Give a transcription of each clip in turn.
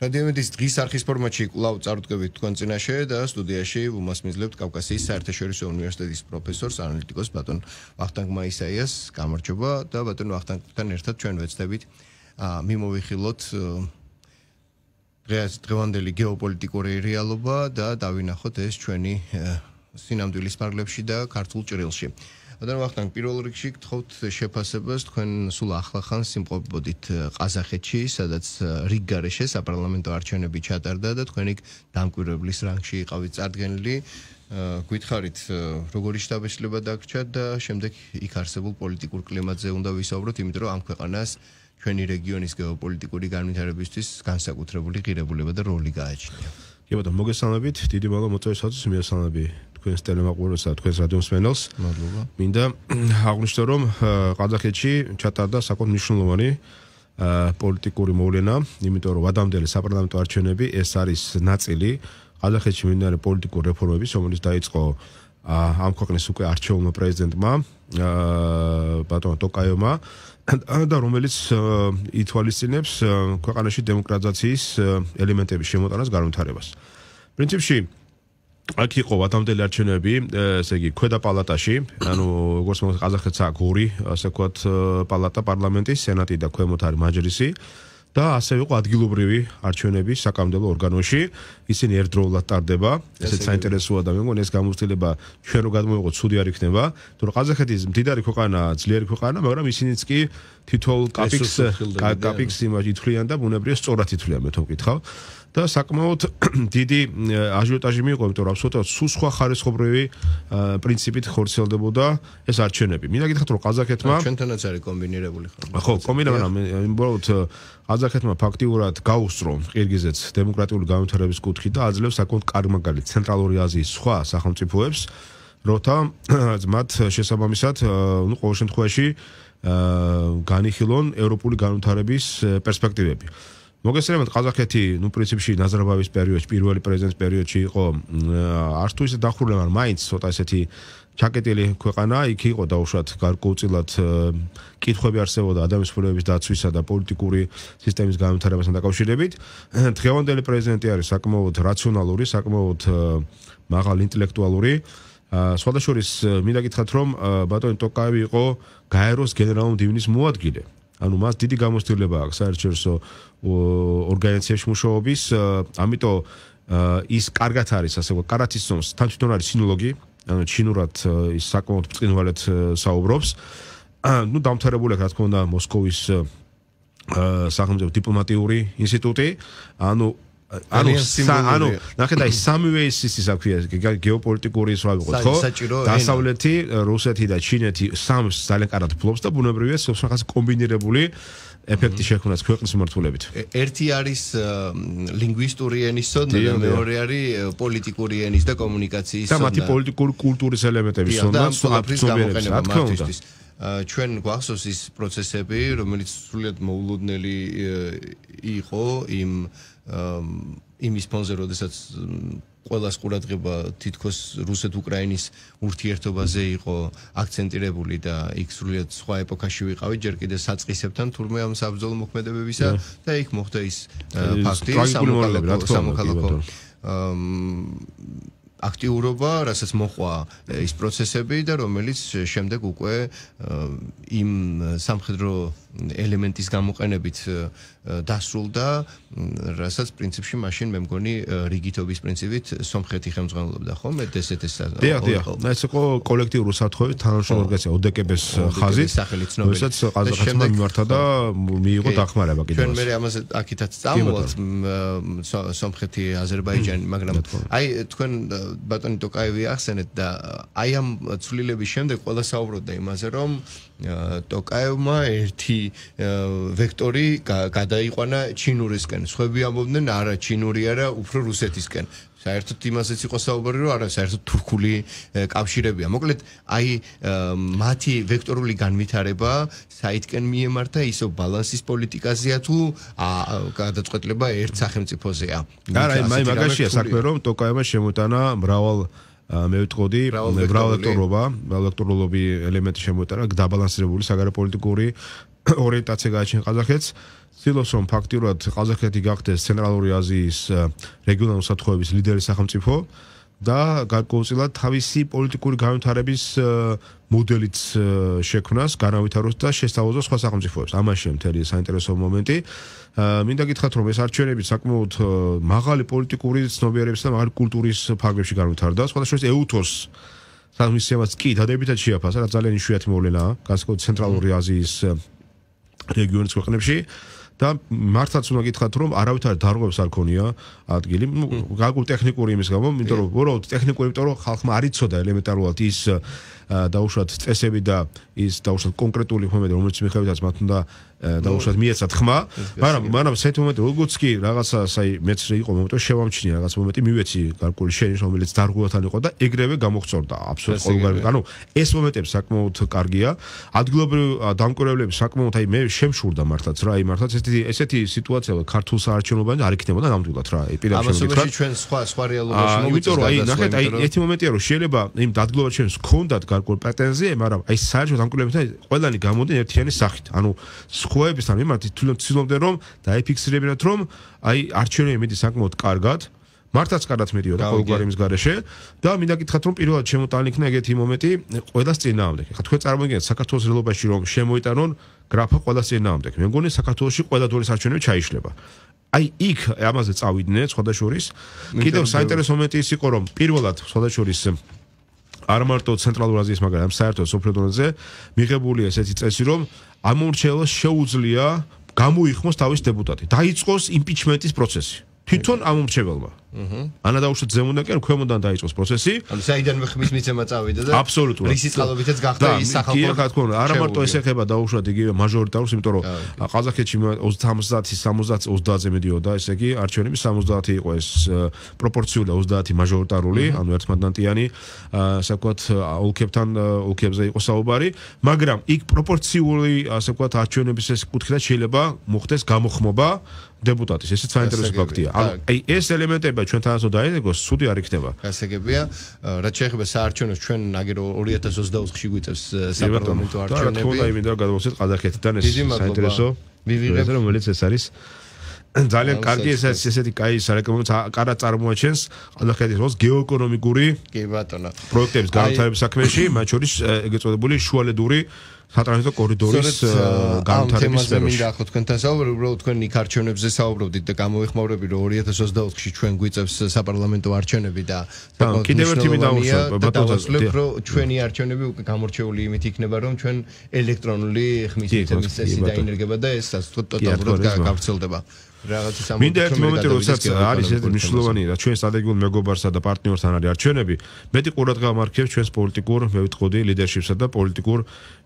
რადიომედის დღის არქის ფორმატში კვლავ წარდგებით თქვენ წინაშე და სტუდიაში უმასმისლებთ კავკასიის საერთაშორისო უნივერსიტეტის პროფესორს ანალიტიკოს ბატონ ვახტანგ მაისაიას გამარჯობა და ბატონ ვახტანგთან ერთად ჩვენ ვეცდებით მიმოვიხილოთ დღეს დღევანდელი გეოპოლიტიკური რეალობა და დავინახოთ ეს ჩვენი სინამდვილის პარლებში და ქართულ ჭრილში. მაგრამ ახთან პირველ რიგში გთხოვთ შეფასებას თქვენ სულ ახლახან სიმყოფობდით ყაზახეთში სადაც რიგგარეშე საპარლამენტო არჩევნები ჩატარდა და თქვენი დამკვირვებლის რანგში იყავით წარდგენილი გვითხარით როგორი შტაბეშლება დაგრჩა და შემდეგ იქ არსებულ პოლიტიკურ კლიმატზე უნდა ვისაუბროთ იმიტომ რომ ამ ქვეყანას ჩვენი რეგიონის გეოპოლიტიკური განვითარებისთვის განსაკუთრებული ღირებულება და როლი გააჩნია კი ბატონო მოგესალმებით დიდი მადლობა მოწესრიგებისთვის მიესალმები თქვენს ტელემაყურებელს და თქვენს რადიოსმენელს. მადლობა. მინდა აღნიშნო რომ ყაზახეთში ჩატარდა საკუთ მნიშვნელოვანი პოლიტიკური მოვლენა, იმიტომ რომ ადამიანის საპარლამენტო არჩევნები ეს არის ნაწილი ყაზახეთში მიმდინარე პოლიტიკური რეფორმების, რომელიც დაიწყო ამ ქვეყნის უკვე არჩეულმა პრეზიდენტმა ბატონ ტოკაევმა და რომელიც ითვალისწინებს ქვეყანაში დემოკრატიის ელემენტების შემოტანას განვითარებას. პრინციპში აქ იყო ვათამდელი არჩევნები, ესე იგი, ქვედა პალატაში, ანუ როგორც მოხდა ყაზახეთსა გური, ასე ვქოთ, პალატა, პარლამენტი, სენატი და ქვემოთ არის მაჯლისი და ასევე იყო ადგილობრივი არჩევნები საკანონმდებლო ორგანოში, ისინი ერთდროულად ტარდება. ესეც საინტერესოა და მე მგონი ეს გამოცდილება ჩვენ რო გადმოვიღოთ, ცუდი არ იქნება, თუ ყაზახეთის მდიდარი ქვეყანა, ძლიერი ქვეყანა, მაგრამ ისინიც კი თითოეულ კაპიქს კაპიქს იმაში თვლიან და ბუნებრივია სწორად ითვლიან მე თვითონ ვკითხავ. და საკმაოდ დიდი აჟიოტაჟი მიიღო, იმიტომ რომ აბსოლუტურად სუსხვა ხარისხობრივი პრინციპით ხორციელდებოდა ეს არჩევნები. მინდა გითხრათ, რომ ყაზახეთმა ჩვენთანაც არის კომბინირებული ხარ. ხო, კომბინირება, უბრალოდ აზახეთმა ფაქტიურად გაუსწრო ყირგიზეთს დემოკრატიული განვითარების კუთხით და აძლევს საკმაოდ კარგ მაგალი ცენტრალური აზიის სხვა სახელმწიფოებს, როთა მათ შესაბამისად, ну, ყოველ შემთხვევაში, აა, განიხილონ ევროპული განვითარების პერსპექტივები. მოგესალმებით ყაზახეთი ნუ პრინციპში ნაზარბაევის პერიოდში პირველი პრეზიდენტის პერიოდში იყო არც თუ ისე დახურული მაგრამ მაინც ცოტა ესეთი ჩაკეტილი ქვეყანა იქ იყო დაუშვათ გარკვეულწილად კითხვები არსებობდა ადამიანის ფულების დაცვისა და პოლიტიკური სისტემის განვითარებასთან დაკავშირებით დღევანდელი პრეზიდენტი არის საკმაოდ რაციონალური საკმაოდ მაღალ ინტელექტუალური სხვადასხვა ის მინდა გითხრათ რომ ბატონი ტოკაევი იყო გაეროს გენერალური დივიზიის მოადგილე ანუ მას დიდი გამოცდილება აქვს საერთაშორისო ორგანიზაციებში მუშაობის, ამიტომ ის კარგად არის, ასე ვთქვათ, კარათისონს, თან თვითონ არის სინოლოგი, ანუ ჩინურად ის საკმაოდ წინვალეთ საუბრობს. ნუ დამთავრებული აქვს რა თქმა უნდა მოსკოვის სახელმწიფო დიპლომატიური ინსტიტუტი, ანუ ანუ ანუ ნახეთ აი სამივე ის ისაა ქვია გეოპოლიტიკური ის რაღაც ხო დასავლეთი რუსეთი და ჩინეთი სამს ძალიან კარგად ფლობს და ბუნებრივია ეს რაღაც კომბინირებული ეფექტი შექმნას ქვეყნის მმართველებით. ერთი არის ლინგვისტური ენის სონდა და მეორე არის პოლიტიკური ენის და კომუნიკაციის სონდა. და მათი პოლიტიკური კულტურის ელემენტები სონდა აფრის გამოყენება მათთვის. ჩვენ გვახსოვს ის პროცესები, რომელიც სრულიად მოულოდნელი იყო იმ იმის ფონზე, როდესაც ყოველას ყურადღება თითქოს რუსეთ-უკრაინის ურთიერთობაზე იყო აქცენტირებული და იქ სრულიად სხვა ეპოქაში ვიყავი, ჯერ კიდე საწყისებთან თურმე ამ საბრძოლო მოქმედებებისა და იქ მოხდა ის ფაქტი სამოქალაქო სამოქალაქო აქტიურობა, რასაც მოყვა ის პროცესები და რომელიც შემდეგ უკვე იმ სამხედრო ელემენტის გამოყენებით დასრულდა, რასაც პრინციპში მაშინ მე მგონი რიგითობის პრინციპით სომხეთი ხელმძღვანელობდა, ხო? მე დსთ-ს ხო? დიახ, დიახ. მე ეს იყო კოლექტიური საფრთხეების თანამშრომლო ორგანიზაცია ODKB-ს ხაზი. რასაც ყაზახეთმა მიმართა და მიიღო დახმარება კიდევ. ჩვენ მე ამას აქეთაც წამოვალთ სომხეთი აზერბაიჯანი, მაგრამ აი თქვენ ბატონი ტოკაევი ახსენეთ და აი ამ ცვლილების შემდეგ ყველა საუბრობდა იმაზე, რომ ტოკაევმა ერთი ვექტორი გადაიყვანა ჩინურისკენ. ხვები ამბობდნენ არა ჩინური, არა უფრო რუსეთისკენ. საერთოდ იმასეც იყო საუბარი, რომ არა, საერთოდ თურქული კავშირებია. მოკლედ, აი, მათი ვექტორული განვითარება საითკენ მიემართა ისო ბალანსის პოლიტიკაზეა თუ გადაწყვეტება ერთ სახელმწიფოზეა. და რა, აი, მაგაშია საქმე, რომ ტოკაევა შემოტანა მრავალ მე ვიტყოდი ბრავლექტორობა, ბრავლექტორობი ელემენტი შემოტანა, დაბალანსირებული საგარეო პოლიტიკური ორიენტაცია გააჩინა ყაზახეთს. ცდილობს რომ ფაქტიურად ყაზახეთი გახდეს ცენტრალური აზიის რეგიონალური სათავოების ლიდერი სახელმწიფო და გარკვეულწილად თავისი პოლიტიკური განვითარების მოდელიც შექმნას, განავითაროს და შესთავაზოს სხვა სახელმწიფოებს. ამაში მთელი საინტერესო მომენტი. მინდა გითხრათ რომ ეს არჩევნები საკმაოდ მაღალი პოლიტიკური ცნობიერების და მაღალი კულტურის ფარგლებში განვითარდა. სხვადასხვა ეუთოს სამისიებაც კი დადებითად შეაფასა, რაც ძალიან მნიშვნელოვანია, განსაკუთრებით ცენტრალური აზიის რეგიონის ქვეყნებში. და მართაც უნდა გითხრათ რომ არავითარ დარგებს არ ქონია ადგილი გაკულ ტექნიკური იმის გამო იმიტომ რომ უბრალოდ ტექნიკური იმიტომ რომ ხალხმა არ იცოდა ელემენტარულად ის დაუშვათ წესები და ის დაუშვათ კონკრეტული მომენტი რომელიც მიხვდათ მათ უნდა დაუშვათ მიეცა თხმა მაგრამ მანამ ამ მომენტი როგორც კი რაღაცა საი მეც იყო მომენტი შევამჩნია რაღაც მომენტი მივეცი გარკული შენ რომელიც დარგულთან იყო და ეგრევე გამოხწორდა აბსოლუტ ყოველგვარი ანუ ეს მომენტები საკმაოდ კარგია ადგილობრივი დამკვირვებლები საკმაოდ აი მე შემშურდა მართლაც რა აი მართლაც ეს ესეთი სიტუაცია ქართულ საარჩევნობანზე არ იქნებოდა გამთულად რა პირველ შემთხვევაში ამასობაში ჩვენ სხვა სხვა რეალობაში მოვიწოდეთ რა იმიტომ რომ აი ნახეთ აი ერთი მომენტია რომ შეიძლება იმ დადგმობა ჩვენს გქონდათ გარკვეულ პრეტენზიაზე მაგრამ აი საერთოდ ამ კლუბებთან ყველანი გამოდი ერთიანი სახით ანუ სხვაებისთან მიმართ თვითონ ცდილობდნენ რომ დაიფიქსირებინათ რომ აი არჩევნები მიდის საკმაოდ კარგად მართაც კარგად მიდიოდა ყოველგვარიმის გარეშე და მინდა გითხრათ რომ პირველად შემოტანილი იქნა ეგეთი მომენტი ყოველას წინააღმდეგ. ხა თქვენ წარმოგიდგენთ საქართველოს რელობაში რომ შემოიტანონ გრაფა ყოველას წინააღმდეგ. მე მგონი საქართველოსში ყველა დოლი საჩვენებ ჩაიშლება. აი იქ ამაზე წავიდნენ სხვადასხვის. კიდევ საინტერესო მომენტი ის იყო რომ პირველად სხვადასხვის არ მარტო ცენტრალურ აზიის მაგრამ საერთო სოფლოდონზე მიღებული ესეთი წესი რომ ამ მორჩელოს შეუძლია გამოიხმოს თავის დეპუტატი. დაიწყოს იმპიჩმენტის პროცესი. თვითონ ამომრჩეველმა. აჰა. ანა დაუშვა ზემოდან კი არ ქვემოდან დაიწყოს პროცესი. ანუ საიდან ხმის მიცემა წავიდა და აბსოლუტურად. რისი წყალობითაც გახდა ის სახალხო. და, თქო, არა მარტო ეს ეხება დაუშვათ იგივე მაჟორიტარს, იმიტომ რომ ყაზახეთში 50-60-70 30-ზე მიდიოდა, ესე იგი არჩევნები 70 იყო ეს პროპორციულა 30 მაჟორიტარული, ანუ ერთმანდანტიანი, ასე ვქოთ, ოლქებთან ოლქებზე იყო საუბარი, მაგრამ იქ პროპორციული, ასე ვქოთ, არჩევნების ეს კუთხე და შეიძლება მოხდეს გამოხმობა დეპუტატის ესეც საინტერესო ფაქტია აი ეს ელემენტებია ჩვენ თანაცო დაინერგოს სუდი არ იქნება გასაგებია რაც შეეხება საარჩევნოს ჩვენ აგერო 2024-ში გვიწევს საპარლამენტო არჩევნები და თქვენ აიმინდა გადავხსნით ყაზახეთიდან ეს საინტერესო მივიღებ რომელიც ეს არის ძალიან კარგი ეს ესეთი კაი სარეკომენდაცია კარა წარმოაჩენს ყაზახეთის როს გეოეკონომიკური კი ბატონო პროექტების განვითარების საქმეში მათ შორის ეგეწოდებული შუალედური სატრანზიტო კორიდორის განვითარებისთვის. მინდა ახლა თქვენთან საუბრები, უბრალოდ თქვენ იქ არჩევნებზე საუბრობდით და გამოიხმაურები, რომ 2024-ში ჩვენ გვიწევს საპარლამენტო არჩევნები და კიდევ ერთი მინდა უსაუბროთ, რომ ჩვენი არჩევნები უკვე გამორჩეული იმით იქნება, რომ ჩვენ ელექტრონული ხმის მიცემის წესი დაინერგება და ესაც ტოტალურად გავრცელდება. მინდა ერთ მომენტში როდესაც არის ეს მნიშვნელოვანი რა ჩვენს სტრატეგიულ მეგობარსა და პარტნიორსთან არის არჩევნები მეტი ყურადღება მარკირებს ჩვენს პოლიტიკურ მე ვიტყოდი ლიდერშიპსა და პოლიტიკურ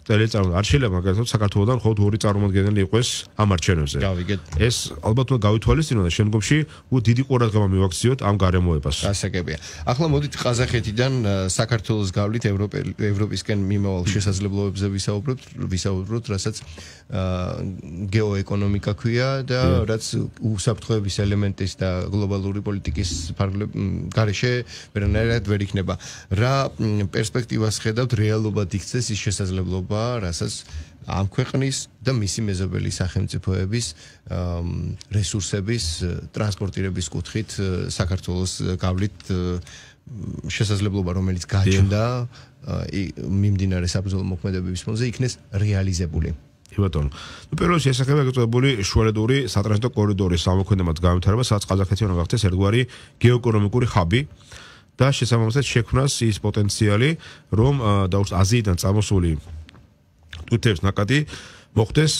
წელიწად არ შეიძლება მაგათო საქართველოსთან ხოთ ორი წარმოადგენელი იყოს ამ არჩევნებზე. გავიგეთ. ეს ალბათ უნდა გავითვალისწინო და შემდგომში უ დიდი ყურადღება მივაქციოთ ამ გარემოებას. გასაგებია. ახლა მოდით ყაზახეთიდან საქართველოს გავლით ევროპელ ევროპისკენ მიმავალ შესაძლებლობებზე ვისაუბროთ, ვისაუბროთ, რასაც გეოეკონომიკა ქვია და რაც უსაფრთხოების ელემენტის და გლობალური პოლიტიკის გარეშე ვერანაირად ვერ იქნება. რა პერსპექტივას ხედავთ რეალობად იქცეს ის შესაძლებლობა? ღირებულება, რასაც ამ ქვეყნის და მისი მეზობელი სახელმწიფოების რესურსების ტრანსპორტირების კუთხით საქართველოს გავლით შესაძლებლობა რომელიც გაჩნდა მიმდინარე საბრძოლო მოქმედებების ფონზე იქნეს რეალიზებული. ებატონო. ნუ პეროს შესახება გაწოდებული შუალედური სატრანსიტო კორიდორის სამოქმედებაც გამეთარება, სადაც ყაზახეთი უნდა გახდეს ერთგვარი გეოეკონომიკური ხაბი. და შესაბამისად შექმნას ის პოტენციალი, რომ დაუშვათ აზიიდან წამოსული ტუთებს ნაკადი მოხდეს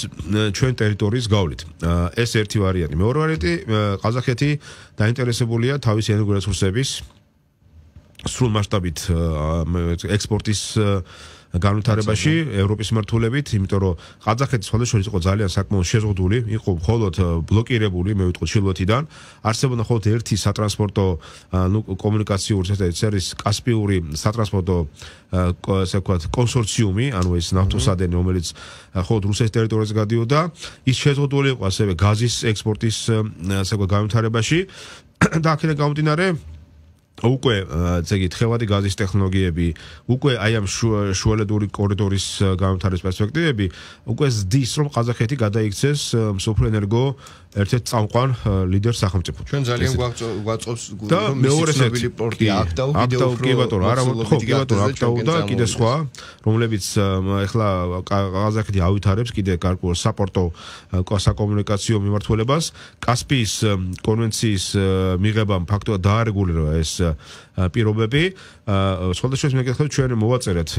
ჩვენ ტერიტორიის გავლით. ეს ერთი ვარიანტი. მეორე ვარიანტი ყაზახეთი დაინტერესებულია თავისი ენერგორესურსების სრულ მასშტაბით э, ექსპორტის э, განვითარებაში ევროპის მართულებით, იმიტომ რომ ყაზახეთი სხვადასხვა ის იყო ძალიან საკმაოდ შეზღუდული, იყო მხოლოდ э, ბლოკირებული, მე ვიტყვი ჩილოთიდან, არსებობდა მხოლოდ ერთი სატრანსპორტო ნუ კომუნიკაციური ცენტრი, სერვის კასპიური სატრანსპორტო ესე ვქოთ კონსორციუმი, ანუ ეს ნავთობსადენი, რომელიც მხოლოდ რუსეთის ტერიტორიაზე გადიოდა, ის შეზღუდული იყო ასევე გაზის ექსპორტის ასე ვქოთ განვითარებაში და აქედან გამომდინარე, უკვე ესე იგი თხევადი გაზის ტექნოლოგიები, უკვე აი ამ შუალედური კორიდორის განვითარების პერსპექტივები, უკვე ზდის რომ ყაზახეთი გადაიქცეს მსოფლიო ენერგო ერთ-ერთ წამყვან ლიდერ სახელმწიფო. ჩვენ ძალიან გვაწყობს რომ ის ცნობილი პორტი აქ და ვიდეო პროგრამა არა მოხდებოდა აქ და კიდე სხვა რომლებიც ახლა ყაზახეთი ავითარებს კიდე გარკვეულ საპორტო საკომუნიკაციო მიმართველებას კასპიის კონვენციის მიღებამ ფაქტობრივად დაარეგულირა ეს პირობები სხვადასხვა მეკითხებს ჩვენ მოვაწერეთ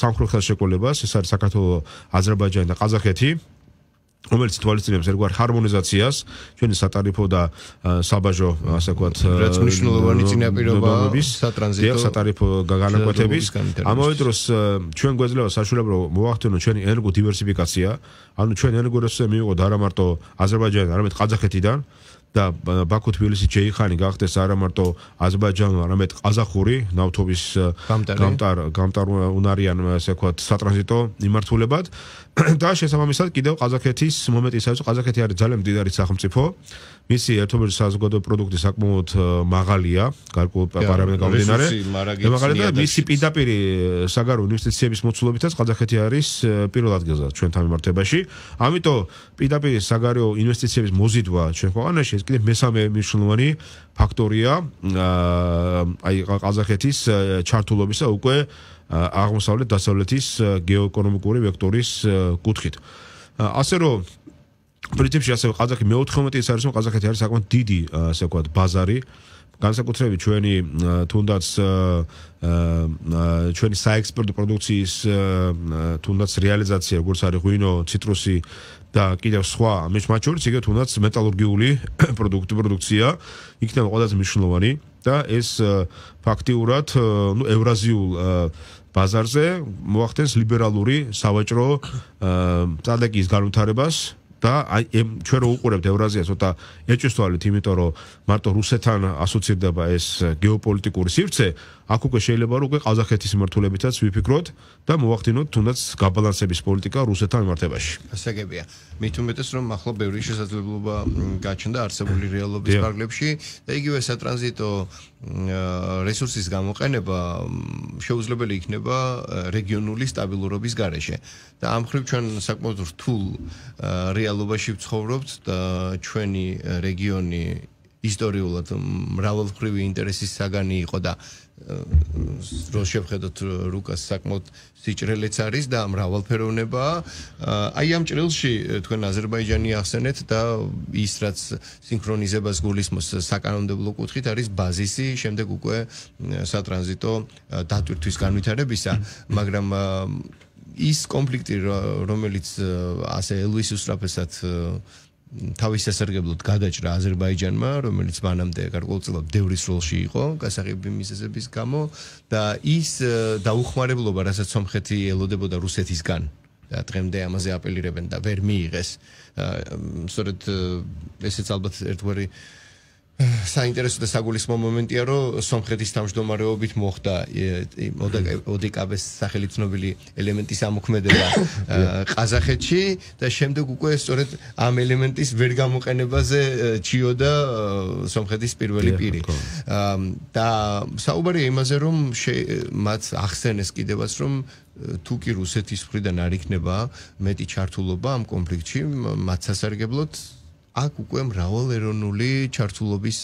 სამხრეთ ხელშეკრულებას ეს არის საქართველოს აზერბაიჯანი და ყაზახეთი რომელიც თვალისწინებს ერგვარ ჰარმონიზაციას ჩვენი სატარიფო და საბაჟო ასე ვქოთ რაც მნიშვნელოვანი წინაპირობა სატრანზიტო სატარიფო განაკვეთების ამავე დროს ჩვენ გვეძლევა საშუალებრო მოახდინო ჩვენი ენერგო დივერსიფიკაცია ანუ ჩვენ ენერგო რესურსები მივიღოთ არა მარტო აზერბაიჯანიდან არამედ ყაზახეთიდან და ბაქო თბილისი ჯეიხანი გახდეს არამარტო აზერბაიჯანული, არამედ ყაზახური ნავთობის გამტარ გამტარ უნარიან ასე ვქოთ სატრანზიტო მიმართულებად და შესაბამისად კიდევ ყაზახეთის მომენტი საერთოდ ყაზახეთი არის ძალიან დიდი სახელმწიფო მისი ერთობლივი საზოგადო პროდუქტი საკმაოდ მაღალია, გარკვეულ პარამეტრებს გამდინარე. და მაგალითად, მისი პიდაპირი საგარო ინვესტიციების მოცულობითაც ყაზახეთი არის პირველ ადგილზე ჩვენ თამიმართებაში. ამიტომ პიდაპირი საგარო ინვესტიციების მოზიდვა ჩვენ ქვეყანაში ეს კიდევ მესამე მნიშვნელოვანი ფაქტორია აი ყაზახეთის ჩართულობისა უკვე აღმოსავლეთ დასავლეთის გეოეკონომიკური ვექტორის კუთხით. ასე რომ პრინციპში ასე ყაზახი მე-19 ის არის რომ ყაზახეთი არის საკმაოდ დიდი ასე ვქოთ ბაზარი განსაკუთრებით ჩვენი თუნდაც ჩვენი საექსპორტო პროდუქციის თუნდაც რეალიზაცია როგორც არის ღვინო, ციტრუსი და კიდევ სხვა მის მათ შორის იგივე თუნდაც მეტალურგიული პროდუქტი პროდუქცია იქნება ყველაზე მნიშვნელოვანი და ეს ფაქტიურად ნუ ევრაზიულ ბაზარზე მოახდენს ლიბერალური სავაჭრო სტრატეგიის განვითარებას და აი ჩვენ რო უყურებთ ევრაზიას ოთა ეჭვისთვალით იმიტომ რომ მარტო რუსეთთან ასოცირდება ეს გეოპოლიტიკური სივრცე აქ უკვე შეიძლება რომ უკვე ყაზახეთის მმართველებითაც ვიფიქროთ და მოახდინოთ თუნდაც გაბალანსების პოლიტიკა რუსეთთან მიმართებაში ასაგებია მით უმეტეს რომ ახლა ბევრი შესაძლებლობა გაჩნდა არსებული რეალობის ფარგლებში და იგივე სატრანზიტო რესურსის გამოყენება შეუძლებელი იქნება რეგიონული სტაბილურობის გარეშე და ამ ხრივ ჩვენ საკმაოდ რთულ რეალობაში ვცხოვრობთ და ჩვენი რეგიონი ისტორიულად მრავალმხრივი ინტერესის საგანი იყო და რო შევხედოთ რუკას საკმოთ სიჭრელეც არის და მრავალფეროვნება აი ამ ჭრილში თქვენ აზერბაიჯანი ახსენეთ და ის რაც სინქრონიზებას გულისმოს საკანონმდებლო კუთხით არის ბაზისი შემდეგ უკვე სატრანზიტო დატვირთვის განვითარებისა მაგრამ ის კონფლიქტი რომელიც ასე ელვის უსტრაფესად თავის სასარგებლოდ გადაჭრა აზერბაიჯანმა, რომელიც მანამდე გარკვეულწილად დევრის როლში იყო გასაღები მიზეზების გამო და ის დაუხმარებლობა, რასაც სომხეთი ელოდებოდა რუსეთისგან და დღემდე ამაზე აპელირებენ და ვერ მიიღეს. სწორედ ესეც ალბათ ერთგვარი საინტერესო და საგულისხმო მომენტია, რომ სომხეთის თავმჯდომარეობით მოხდა ოდიკაბეს mm. სახელით ცნობილი ელემენტის ამოქმედება ყაზახეთში და შემდეგ უკვე სწორედ ამ ელემენტის ვერ გამოყენებაზე ჩიოდა სომხეთის პირველი პირი. და საუბარია იმაზე, რომ მათ ახსენეს კიდევაც, რომ თუკი რუსეთის მხრიდან არ იქნება მეტი ჩართულობა ამ კონფლიქტში, მათ სასარგებლოდ აქ უკვე მრავალერონული ჩართულობის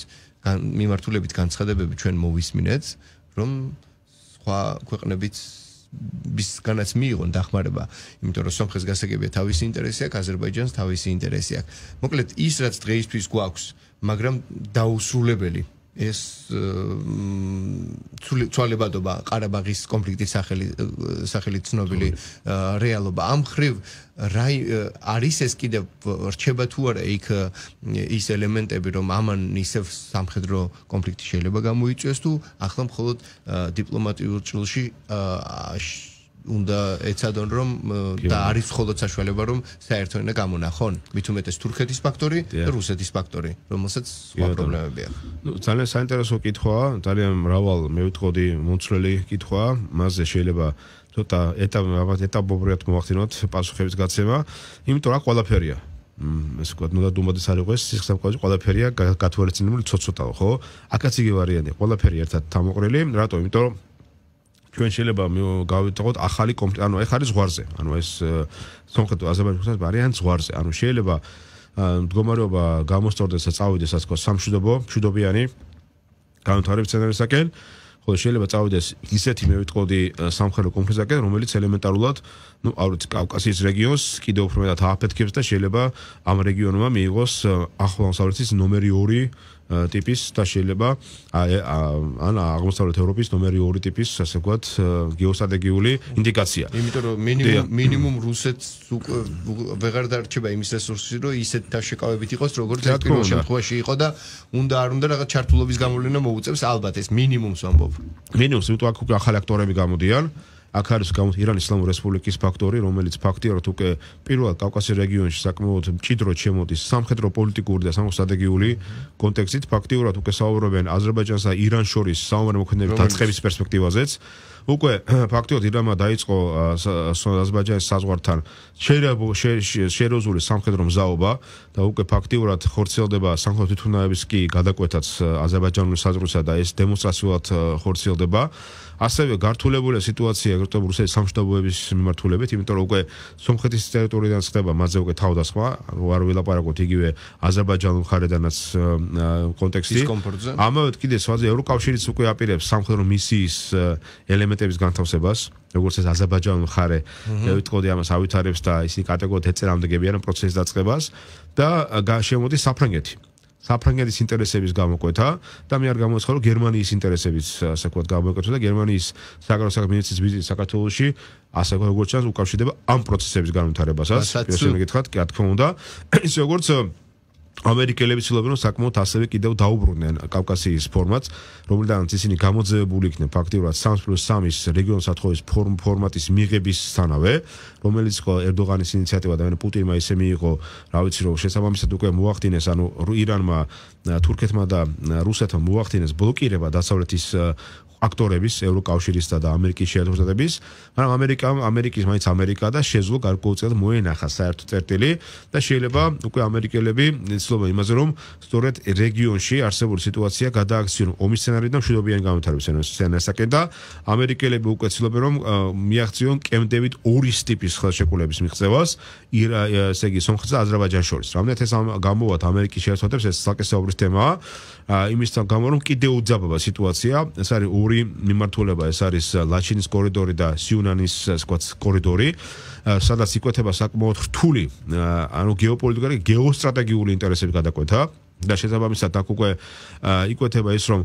მიმართულებით განცხადებები ჩვენ მოვისმინეთ, რომ სხვა ქვეყნებით ბისგანაც მიიღონ დახმარება, იმიტომ რომ სამხრეთ გასაგებია თავისი ინტერესი აქვს, აზერბაიჯანს თავისი ინტერესი აქვს. მოკლედ ის რაც დღეისთვის გვაქვს, მაგრამ დაუსრულებელი ეს ცვალებადობა ყარაბაღის კონფლიქტის სახელი სახელი ცნობილი რეალობა ამ ხრივ რაი არის ეს კიდევ რჩება თუ არა იქ ის ელემენტები რომ ამან ისევ სამხედრო კონფლიქტი შეიძლება გამოიწვიოს თუ ახლა მხოლოდ დიპლომატიურ ჭრილში უნდა ეცადონ რომ და არის ხოლმე საშუალება რომ საერთო ენა გამონახონ. მით უმეტეს თურქეთის ფაქტორი და რუსეთის ფაქტორი, რომელსაც სხვა პრობლემები აქვს. ნუ ძალიან საინტერესო კითხვაა, ძალიან მრავალ მე ვიტყოდი მოცრელი კითხვაა, მასზე შეიძლება ცოტა ეტაპ ეტაპობრივად მოვახდინოთ პასუხების გაცემა, იმიტომ რომ ყველაფერია მმ, ესე გქოთ, ნუ და დუმბადეს არ იყოს, სიხსამკვაცი ყველაფერია გათვალისწინებული ცოცოტაო, ხო? აკაციგი ვარიანტი, ყველაფერი ერთად თამოყრილი, რატო? იმიტომ რომ ჩვენ შეიძლება გავიტყოთ ახალი კომპიუტერი, ანუ ეხ არის ზღარზე, ანუ ეს სამხედრო აზერბაიჯანის ვარიანტ ზღარზე, ანუ შეიძლება მდგომარეობა გამოსწორდეს და წავიდეს ასე თქო სამშვიდობო, მშვიდობიანი განვითარების ცენტრისაკენ, ხოლო შეიძლება წავიდეს ისეთი მევიტყოდი სამხედრო კომპლექსაკენ, რომელიც ელემენტარულად, ну, ავრიც კავკასიის რეგიონს კიდევ უფრო მეტად ააფეთქებს და შეიძლება ამ რეგიონმა მიიღოს ახლანსავრეთის ნომერი 2 ტიპის და შეიძლება ან აღმოსავლეთ ევროპის ნომერი 2 ტიპის ასე ვთქვათ გეოსტრატეგიული ინდიკაცია. იმიტომ რომ მინიმუმ მინიმუმ რუსეთს უკვე ვეღარ დარჩება იმის რესურსი რომ ისეთ დაშეკავებით იყოს როგორც ერთ პირველ შემთხვევაში იყო და უნდა არ უნდა რაღაც ჩართულობის გამოვლენა მოუწევს ალბათ ეს მინიმუმს ვამბობ. მინიმუმს უკვე ახალი აქტორები გამოდიან. აა აქ არის გამოთ ირან ისლამური რესპუბლიკის ფაქტორი, რომელიც ფაქტიურად უკვე პირველად კავკასიის რეგიონში საკმაოდ მჭიდროდ შემოდის სამხედრო პოლიტიკური და სამოსადეგიული კონტექსტით, ფაქტიურად უკვე საუბრობენ აზერბაიჯანსა და ირან შორის საომარ მოქმედებების დაწყების პერსპექტივაზეც. უკვე ფაქტიურად ირანმა დაიწყო აზერბაიჯანის საზღვართან შეერეზული სამხედრო მზაობა და უკვე ფაქტიურად ხორციელდება სამხედრო თვითმფრინავების კი გადაკვეთაც აზერბაიჯანული საზღვრისა და ეს დემონსტრაციულად ხორციელდება. ასევე გართულებული სიტუაცია ეგრეთ წოდებული რუსეთის სამშობლოების მიმართულებით, იმიტომ რომ უკვე სომხეთის ტერიტორიიდან ხდება მასზე უკვე თავდასხმა, არ ველაპარაკოთ იგივე აზერბაიჯანულ მხარედანაც კონტექსტში. ამავე კიდე სვაზე ევროკავშირიც უკვე აპირებს სამხედრო მისიის ელემენტების განთავსებას. როგორც ეს აზერბაიჯანის მხარე ვიტყოდი ამას ავითარებს და ისინი კატეგორიად ეწერამდგებიან პროცესის დაწყებას და შემოდის საფრანგეთი. საფრანგეთის ინტერესების გამოკვეთა და მე არ გამოცხადო გერმანიის ინტერესების ასე ვთქვათ გამოკვეთა და გერმანიის საგარეო საქმეთა ბიზნესი საქართველოსში ასე როგორც ჩანს უკავშირდება ამ პროცესების განვითარებასაც ესე ვიგეთ ხათ კი რა თქმა უნდა ისე როგორც ამერიკელები ცდილობენ საკმაოდ ასევე კიდევ დაუბრუნდნენ კავკასიის ფორმატს, რომლიდანაც ისინი გამოძევებული იქნენ ფაქტიურად 3+3-ის რეგიონის ათხოვის ფორმატის მიღებისთანავე, რომელიც ყო ერდოღანის ინიციატივა და პუტინმა ისე მიიღო, რა ვიცი რომ შესაბამისად უკვე მოახდინეს, ანუ ირანმა, თურქეთმა და რუსეთმა მოახდინეს ბლოკირება დასავლეთის აქტორების ევროკავშირისა და ამერიკის შეერთებულ შტატების, მაგრამ ამერიკა ამერიკის მაინც ამერიკა და შეძლო გარკვეულწილად მოენახა საერთო წერტილი და შეიძლება უკვე ამერიკელები ცდილობენ იმაზე რომ სწორედ რეგიონში არსებული სიტუაცია გადააქციონ ომის სცენარიდან მშვიდობიან გამოთავების სცენარსაკენ და ამერიკელები უკვე ცდილობენ რომ მიაღწიონ კემდევით ორის ტიპის ხელშეკრულების მიღწევას ესე იგი სომხეთსა და აზერბაიჯანს შორის. რამდენად ეს გამოვათ ამერიკის შეერთებულ შტატებს ეს საკესაუბრის თემაა. იმისთან გამო რომ კიდე უძაბობა სიტუაცია, ეს არის ორი მიმართულება ეს არის ლაჩინის კორიდორი და სიუნანის სკვაც კორიდორი სადაც იკვეთება საკმაოდ რთული ანუ გეოპოლიტიკური გეოსტრატეგიული ინტერესების გადაკვეთა და შესაბამისად აქ უკვე იკვეთება ის რომ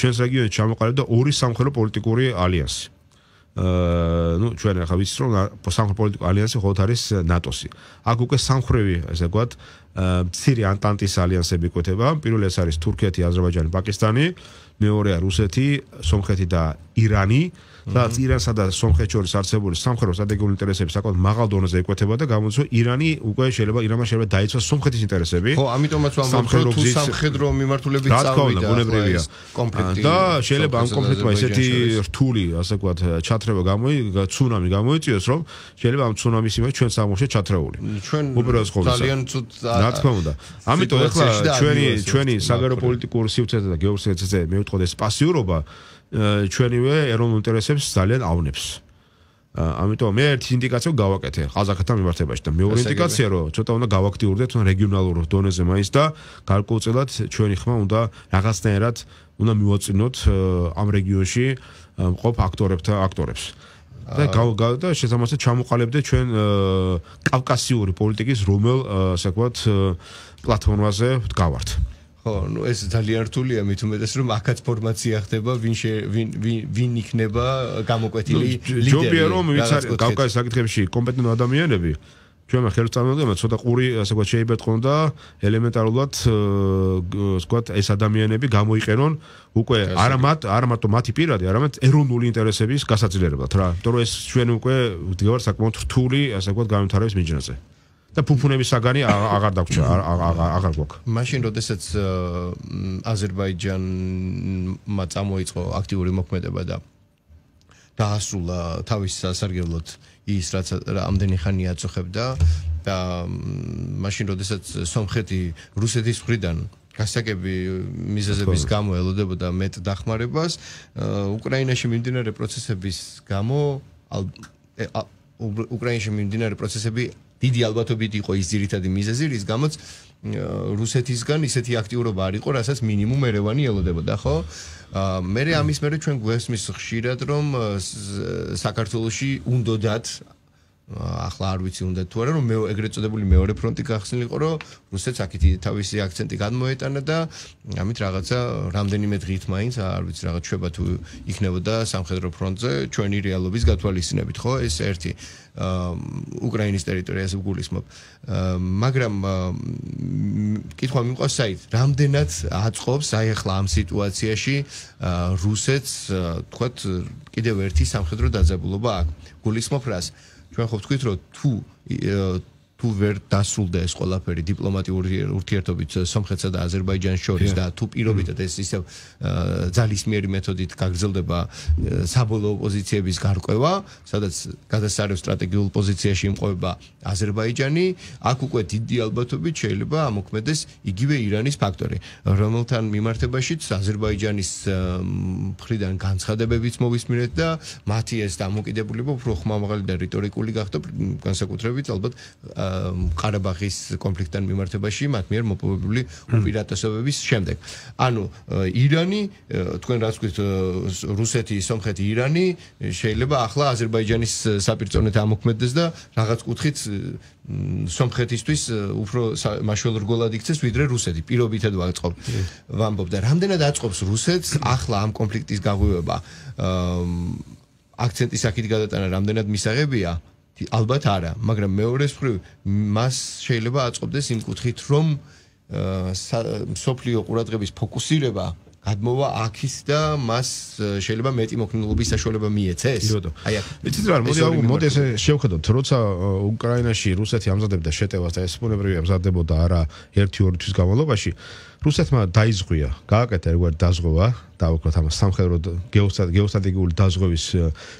ჩვენს რეგიონში ჩამოყალიბდა ორი სამხედრო პოლიტიკური ალიანსი აა ნუ ჩვენ ახლა ვიცით რომ სამხრეთ პოლიტიკური ალიანსი ხოთ არის ნატოსი. აქ უკვე სამხრევი ესე ვთქვათ, აა მცირე ანტანტის ალიანსები ეკვეთება. პირველი ეს არის თურქეთი, აზერბაიჯანი, პაკისტანი. აა მეორეა რუსეთი, სომხეთი და ირანი. სადაც ირანსა და სომხეთს შორის არსებული სამხედრო სტრატეგიული ინტერესები საკმაოდ მაღალ დონეზე ეკვეთება და გამოიცო ირანი უკვე შეიძლება ირანმა შეიძლება დაიცვა სომხეთის ინტერესები. ხო, ამიტომაც ვამბობ, თუ სამხედრო მიმართულებით წავიდა. რა თქმა უნდა, ბუნებრივია. კომპლექტი და შეიძლება ამ კონფლიქტმა ესეთი რთული, ასე ვქოთ, ჩათრევა გამოი, ცუნამი გამოიწვიოს, რომ შეიძლება ამ ცუნამის იმას ჩვენ სამუშე ჩათრეული. ჩვენ უბრალოდ ხო ძალიან ცუდად. რა თქმა უნდა. ამიტომ ახლა ჩვენი ჩვენი საგარო პოლიტიკური სივრცეზე და გეოპოლიტიკაზე მე ვთქოდე სპასიურობა ჩვენივე ეროვნულ ინტერესებს ინდიკაციებს ძალიან ავნებს. ამიტომ მე ერთი ინდიკაცია გავაკეთე ყაზახთან მიმართებაში და მეორე ინდიკაცია რომ ცოტა უნდა გავაქტიურდეთ თან რეგიონალურ დონეზე მაინც და გარკვეულწილად ჩვენი ხმა უნდა რაღაცნაირად უნდა მივაწინოთ ამ რეგიონში მყოფ აქტორებთან აქტორებს და გავ და შესაძლოა ჩამოყალიბდეთ ჩვენ კავკასიური პოლიტიკის რომელ ასე ვთქვათ პლატფორმაზე ვდგავართ ხო, ну ეს ძალიან რთულია მით უმეტეს რომ ახაც ფორმაცია ხდება, ვინ ვინ ვინ იქნება გამოკვეთილი ლიდერი. ჯობია რომ ვიც არის კავკასიის საკითხებში კომპეტენტური ადამიანები ჩვენ ახერხებს ცოტა ყური ასე ვთქვათ შეიძლება თქონდა ელემენტარულად ასე ვთქვათ ეს ადამიანები გამოიყენონ უკვე არა მათ არა მარტო მათი პირადი არამედ ეროვნული ინტერესების გასაძლიერებლად რა იმიტომ რომ ეს ჩვენ უკვე ვდგევარ საკმაოდ რთული ასე ვთქვათ განვითარების მიჯნაზე და ფუფუნების საგანი აღარ დაგჭა აღარ აღარ გვაქვს მაშინ როდესაც აზერბაიჯანმა წამოიწყო აქტიური მოქმედება და დაასრულა თავის სასარგებლოდ ის რაც ამდენი ხანი აწუხებდა და მაშინ როდესაც სომხეთი რუსეთის მხრიდან გასაგები მიზეზების გამო ელოდებოდა მეტ დახმარებას უკრაინაში მიმდინარე პროცესების გამო უკრაინაში მიმდინარე პროცესები დიდი ალბათობით იყო ის ძირითადი მიზეზი, რის გამოც რუსეთისგან ისეთი აქტიურობა არ იყო, რასაც მინიმუმ ერევანი ელოდებოდა, ხო? აა მე ამის მერე ჩვენ გვესმის ხშირად რომ საქართველოსი უნდათ ახლა არ ვიცი უნდა თუ არა რომ მე ეგრეთ წოდებული მეორე ფრონტი გახსნილიყო რომ რუსეთს აქეთ თავისი აქცენტი გადმოეტანა და ამით რაღაცა რამდენიმე დღით მაინც არ ვიცი რაღაც შვება თუ იქნებოდა სამხედრო ფრონტზე ჩვენი რეალობის გათვალისწინებით ხო ეს ერთი უკრაინის ტერიტორიაზე გულისმობ მაგრამ კითხვა მიყვა საით რამდენად აწყობს აი ახლა ამ სიტუაციაში რუსეთს თქვათ კიდევ ერთი სამხედრო დაძაბულობა აქ გულისმობ რას ჩვენ ხო ვთქვით რომ თუ თუ ვერ დასულდა ეს ყველაფერი დიპლომატიური ურთიერთობით სომხეთსა და აზერბაიჯანს შორის და თუ პირობიტად mm-hmm. ეს ისე ძალისმიერი მეთოდით გაგრძელდება საბოლოო ოპოზიციების გარკვევა, სადაც გადასარევ სტრატეგიულ პოზიციაში იმყოფება აზერბაიჯანი, აქ უკვე დიდი ალბათობით შეიძლება ამოქმედეს იგივე ირანის ფაქტორი, რომელთან მიმართებაშიც აზერბაიჯანის მხრიდან განცხადებებიც მოვისმინეთ და მათი ეს დამოკიდებულება უფრო ხმამაღალი და რიტორიკული გახდა განსაკუთრებით ალბათ აა ყარაბაღის კონფლიქტთან მიმართებაში მათ მიერ მოპოვებული უპირატესობების შემდეგ. ანუ ირანი, თქვენ რაც გქვით რუსეთი, სომხეთი, ირანი შეიძლება ახლა აზერბაიჯანის საპირწონეთ ამოქმედდეს და რაღაც კუთხით სომხეთისთვის უფრო მაშველ რგოლად იქცეს ვიდრე რუსეთი. პირობითად ვაწყობ. ვამბობ და რამდენად აწყობს რუსეთს ახლა ამ კონფლიქტის გაღვივება აქცენტი საკით გადატანა რამდენად მისაღებია? აა ალბათ არა, მაგრამ მეორე მხრივ მას შეიძლება აწყობდეს იმ კუთხით, რომ სოფლიო ყურადღების ფოკუსირება გადმოვა აქის და მას შეიძლება მეტი მოქმედებების საშუალება მიეცეს. აი, ვიცით რა, მოდი აუ, მოდი ესე შევხედოთ, როცა უკრაინაში რუსეთი ამზადებდა შეტევას და ეს ბუნებრივია, ამზადებოდა არა 1-2 თვის განმავლობაში. რუსეთმა დაიზღვია, გააკეთა როგორც დაზღვა, დაუკოთ ამ სამხედრო გეოსტრატეგიული დაზღვევის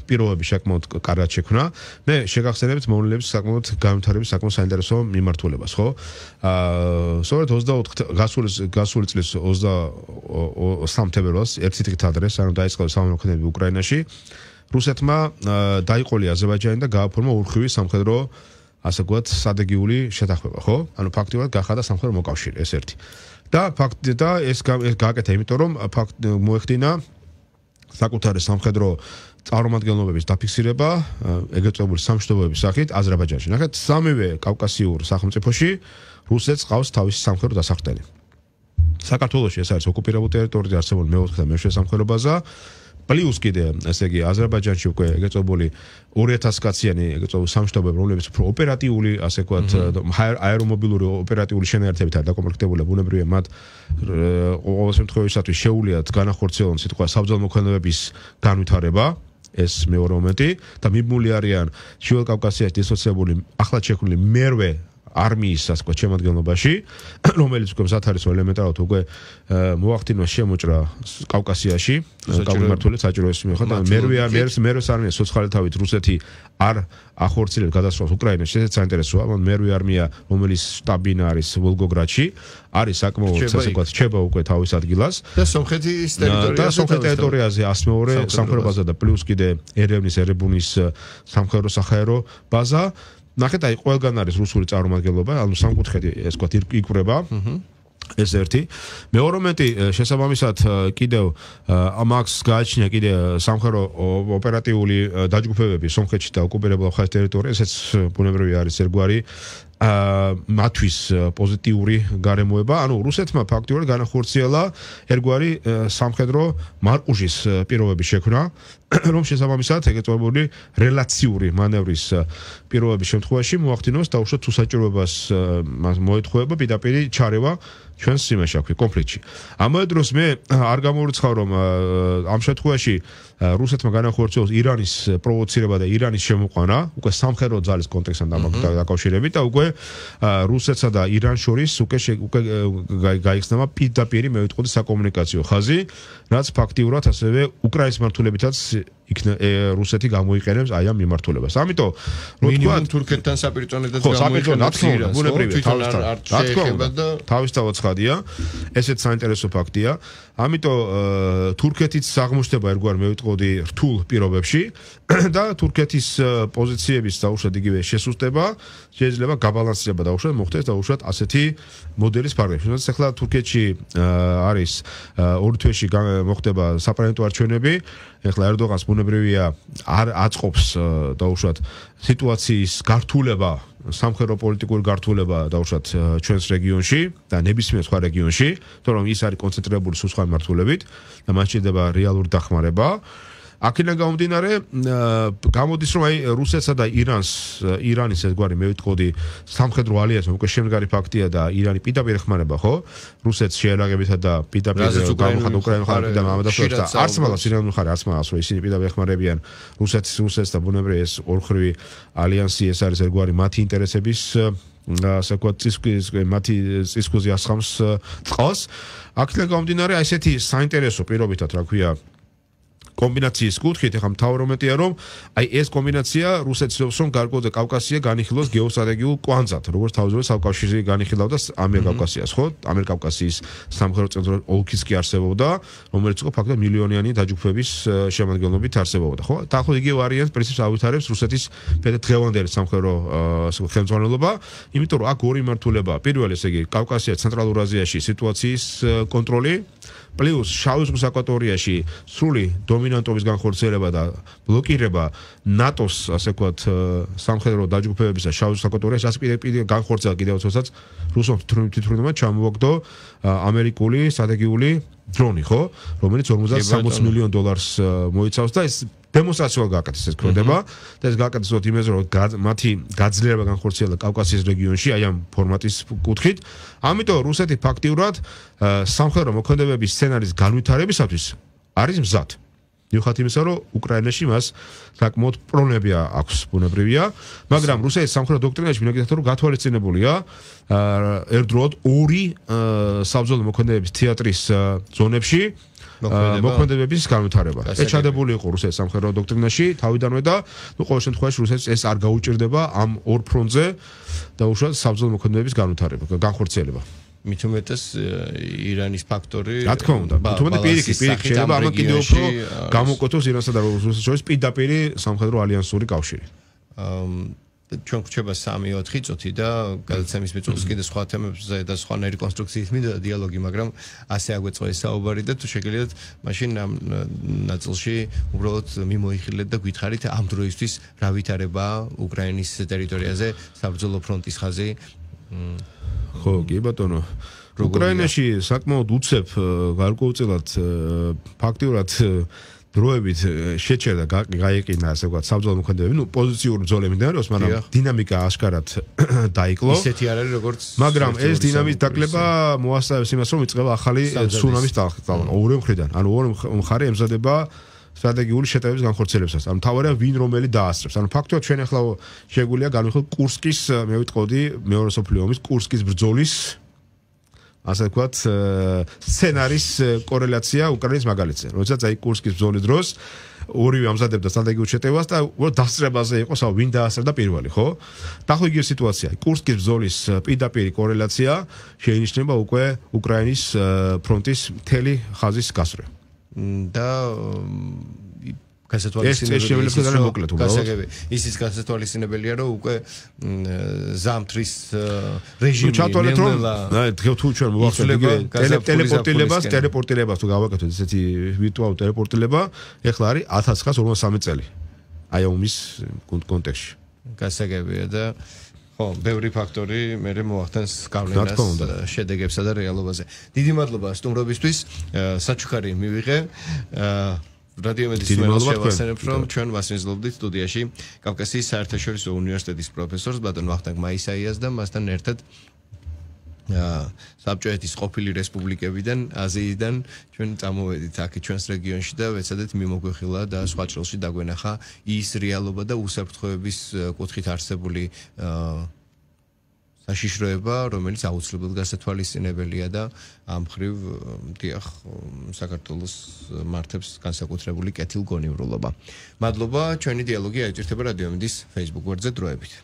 პირობები საკმაოდ კარგად შექმნა. მე შეგახსენებთ მოვლენებს საკმაოდ გამართარების საკმაოდ საინტერესო მიმართულებას, ხო? აა, სწორედ 24 გასული გასული წლის 23 სექტემბერს ერთი დღით ადრე ანუ დაიწყო სამოქმედები უკრაინაში. რუსეთმა დაიყოლა აზერბაიჯანი და გააფორმა ურხივი სამხედრო ასე გვაც სტრატეგიული შეთანხმება, ხო? ანუ ფაქტიურად გახადა სამხედრო მოკავშირე, ეს ერთი. და ფაქტი და ეს გააკეთა, იმიტომ რომ ფაქტ მოეხდინა საკუთარი სამხედრო წარმომადგენლობების დაფიქსირება ეგრეთ წოდებული სამშთაობების სახით აზერბაიჯანში. ნახეთ, სამივე კავკასიურ სახელმწიფოში რუსეთს ყავს თავისი სამხედრო დასახლება. საქართველოს ეს არის ოკუპირებული ტერიტორია, არსებული მეოთხე და მეშვე სამხედრო ბაზა. პლუს კიდე ესე იგი აზერბაიჯანში უკვე ეგეწობული 2000 კაციანი ეგეწობული სამშობლებო რომლებიც უფრო ოპერატიული ასე ვქოთ აერომობილური ოპერატიული შენაერთებით არ დაკომპლექტებულია ბუნებრივია მათ ყოველ შემთხვევაში შეუძლიათ განახორციელონ სიტყვა საბძალმოქმედებების განვითარება ეს მეორე მომენტი და მიმული არიან შუა კავკასიაში დისოცირებული ახლა შექმნილი მერვე არმიისას თქო შემოადგენლობაში რომელიც თქო სათარეს ელემენტარად უკვე მოახდინა შემოჭრა კავკასიაში საჭიროებული საჭიროებს მიხოთ მერვე მერს მერვეს არმია სოციალ თავით რუსეთი არ ახორციელებს გადასვლას უკრაინაში შეიძლება საინტერესოა მაგრამ მერვე არმია რომელიც შტაბინ არის ვოლგოგრადში არის საკმაოდ საზოგადოება ჩება უკვე თავის ადგილას და სომხეთის ტერიტორიაზე და სომხეთის ტერიტორიაზე ასმეორე სამხედრო ბაზა და პლუს კიდე ერევნის ერებუნის სამხედრო სახაერო ბაზა ნახეთ აი ყველგან არის რუსული წარმომადგენლობა, ანუ სამკუთხედი ეს ვთქვათ იკვრება. ეს ერთი. მეორე მომენტი შესაბამისად კიდევ ამაქს გააჩნია კიდე სამხედრო ოპერატიული დაჯგუფებები სომხეთში და ოკუპირებულ ხალხის ტერიტორიაზე, ესეც ბუნებრივი არის ერგვარი ა მათვის პოზიტიური გარემოება, ანუ რუსეთმა ფაქტიურად განახორციელა ერგვარი სამხედრო მარკუჟის პიროვნების შექმნა რომ შესაბამისად ეგეთწოვებული რელაციური მანევრის э, პირობების შემთხვევაში მოახდინოს დაუშვათ თუ საჭიროებას э, მას მოეთხოვება პირდაპირ ჩარევა ჩვენ სიმაში აქვს კონფლიქტში. ამავე დროს მე э, არ გამორიცხავ რომ ამ შემთხვევაში რუსეთმა განახორციელოს ირანის პროვოცირება და ირანის შემოყვანა უკვე სამხედრო ძალის კონტექსტთან mhm. დაკავშირებით და უკვე რუსეთსა და ირანს შორის უკვე უკვე გაიხსნება პირდაპირი მეუწყვეტი საკომუნიკაციო ხაზი, რაც ფაქტიურად ასევე უკრაინის მართულებითაც it იქ რუსეთი გამოიყენებს აი ამ მიმართულებას. ამიტომ რო თქვა თურქეთთან საპირწონედაც გამოიყენებს. ხო, საპირწონე ნაცნობია, ბუნებრივია თავისთავად. რა თქმა უნდა, თავისთავად ცხადია. ესეც საინტერესო ფაქტია. ამიტომ თურქეთიც აღმოჩნდა ერთგვარ მეუტყოდი რთულ პირობებში და თურქეთის პოზიციების დაუშვათ იგივე შესუსტება შეიძლება გაბალანსება დაუშვათ მოხდეს დაუშვათ ასეთი მოდელის ფარგლებში. მაგრამ ახლა თურქეთში არის ორ თვეში მოხდება საპრეზიდენტო არჩევნები. ახლა ერდოღანს ბუნებრივია არ აწყობს დაუშვათ სიტუაციის გართულება სამხედრო პოლიტიკური გართულება დაუშვათ ჩვენს რეგიონში და ნებისმიერ სხვა რეგიონში თორემ ის არის კონცენტრირებული სხვა მართულებით და მას შეიძლება რეალური დახმარება აქედან გამომდინარე გამოდის რომ აი რუსეთსა და ირანს ირანის ეგვარი მე ვიტყოდი სამხედრო ალიანსი უკვე შემდგარი ფაქტია და ირანი პიდაპირ ხმარება ხო რუსეთს შეერაგებითა და პიდაპირ გამოხან უკრაინის ხალხი და მამადაშვილს არც მაგას ირანის ხალხი არც მაგას რომ ისინი პიდაპირ ხმარებიან რუსეთს რუსეთს და ბუნებრივია ეს ორხრივი ალიანსი ეს არის ეგვარი მათი ინტერესების საკუთარ ციკლის მათი ციკლზე ასხამს წყოს აქ და გამომდინარე აი ესეთი საინტერესო პირობითად რა ქვია კომბინაციის კუთხით ახლა მთავრომეტია რომ აი ეს კომბინაცია რუსეთს ცდილობს რომ გარკვეულზე კავკასია განიხილოს გეოსტრატეგიულ კვანძად როგორც თავზეა საკავშირი განიხილავდა ამიერკავკასიას ხო ამიერკავკასიის სამხრეთ ცენტრალ ოლქის კი არსებობდა რომელიც ხო ფაქტობრივად მილიონიანი დაჯგუფების э, შემადგენლობით არსებობდა ხო და ახლა იგი ვარიანტს პრინციპს ავითარებს რუსეთის ფედერ დღევანდელი სამხრეთო э, ხელმძღვანელობა იმიტომ რომ აქ ორი მართულებაა პირველი ესე იგი კავკასია ცენტრალურ აზიაში სიტუაციის э, კონტროლი პლუს შავის მსაკვატორიაში სრული დომინანტობის განხორციელება და ბლოკირება ნატოს ასე ვქოთ სამხედრო დაჯგუფებებისა შავის მსაკვატორიაში ასე კიდე განხორციელა კიდევ თოსაც რუსო თვითონმა ჩამოაგდო ამერიკული სტრატეგიული დრონი ხო რომელიც 50-60 მილიონ დოლარს მოიცავს და ეს დემონსტრაცია გააკეთეს ეს ქონდება და ეს გააკეთეს იმეზე რომ მათი გაძლიერება განხორციელდა კავკასიის რეგიონში აი ამ ფორმატის კუთხით ამიტომ რუსეთი ფაქტიურად სამხედრო მოქმედებების სცენარის განვითარებისათვის არის მზად მიუხედავად იმისა რომ უკრაინაში მას საკმაოდ პრობლემები აქვს ბუნებრივია მაგრამ რუსეთის სამხედრო დოქტრინაში მინაკითხა რომ გათვალისწინებულია ერთდროულად ორი საბრძოლო მოქმედებების თეატრის ზონებში მოქმედებების განვითარება. ეჩადებული იყო რუსეთის სამხედრო დოქტრინაში თავიდანვე და ნუ ყოველ შემთხვევაში რუსეთს ეს არ გაუჭirdება ამ ორ ფრონტზე და უშუალოდ საბრძოლო მოქმედებების განვითარება, განხორციელება. მithumetes Iranis faktori. რა თქმა უნდა, მithumetes პირიქი, პირიქი შეიძლება ამან კიდევ უფრო გამოკვეთოს ირანსა და რუსეთს შორის პირდაპირი სამხედრო ალიანსური კავშირი. აა ჩვენ გვრჩება 3-4 წუთი და გადაცემის მიწურს კიდე სხვა თემებზე და სხვა ნერ კონსტრუქციით მი დიალოგი, მაგრამ ასე აგვეწყო ეს საუბარი და თუ შეგიძლიათ მაშინ ამ ნაწილში უბრალოდ მიმოიხილეთ და გვითხარით ამ დროისთვის რა ვითარება უკრაინის ტერიტორიაზე საბრძოლო ფრონტის ხაზი. ხო, კი ბატონო. უკრაინაში საკმაოდ უცებ გარკვეულწილად ფაქტიურად დროებით შეჩერდა გაიყინა ასე ვთქვათ საბრძოლო მოქმედებები ნუ პოზიციური ბრძოლებიდან რომ ოსმალა დინამიკა აღკარათ დაიკლო ისეთი არ არის როგორც მაგრამ ეს დინამიკის დაკლება მოასწავებს იმას რომ იწყება ახალი ცუნამის დაღწევა ორი მხრიდან ანუ ორი მხარე ემზადება სტრატეგიული შეტევების განხორციელებას ანუ თავარია ვინ რომელი დაასწრებს ანუ ფაქტობრივად ჩვენ ახლა შეგვიძლია განვიხილოთ კურსკის მე ვიტყოდი მეორე სოფლიო ომის კურსკის ბრძოლის ასე ვთქვათ, სცენარის კორელაცია უკრაინის მაგალითზე. როდესაც აი კურსკის ბრძოლის დროს ორივე ამზადებდა სტრატეგიულ შეტევას და დასწრებაზე იყო, სა ვინ დაასრა პირველი, ხო? და ხო იგი სიტუაცია. კურსკის ბრძოლის პირდაპირი კორელაცია შეინიშნება უკვე უკრაინის ფრონტის მთელი ხაზის გასწრებ. და გასათვალისწინებელია რომ მოკლეთ უბრალოდ ისიც გასათვალისწინებელია რომ უკვე ზამთრის რეჟიმი ჩატოლეთ რომ აი დღეს თუ ჩვენ მოახსენეთ ტელეპორტირებას ტელეპორტირებას თუ გავაკეთეთ ესეთი ვირტუალური ტელეპორტირება ეხლა არის 1953 წელი აი ომის კონტექსში გასაგებია და ხო, ბევრი ფაქტორი მერე მოახდენს გავლენას შედეგებსა და რეალობაზე. დიდი მადლობა სტუმრობისთვის. საჩუქარი მივიღე. აა რადიომედიცინაში ვასწავლებ, რომ ჩვენ ვასწავლობდით სტუდიაში კავკასიის საერთაშორისო უნივერსიტეტის პროფესორს ბატონ ვახტანგ მაისაიას და მასთან ერთად საბჭოეთის ყოფილი რესპუბლიკებიდან, აზიიდან ჩვენ წამოვედით აქ ჩვენს რეგიონში და ვეცადეთ მიმოგვეხილა და სხვა ჭრილში დაგვენახა ის რეალობა და უსაფრთხოების კუთხით არსებული აა საშიშროება, რომელიც აუცილებლად გასათვალისწინებელია და ამ ხრივ დიახ, საქართველოს მართებს განსაკუთრებული კეთილგონივრულობა. მადლობა, ჩვენი დიალოგი აიჭირება რადიო მედის Facebook-ზე დროებით.